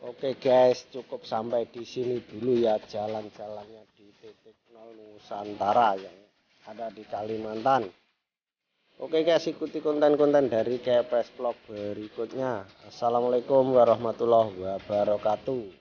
Oke guys, cukup sampai di sini dulu ya jalan-jalannya di titik nol Nusantara yang ada di Kalimantan. Oke guys, ikuti konten-konten dari KPS Vlog berikutnya. Assalamualaikum warahmatullahi wabarakatuh.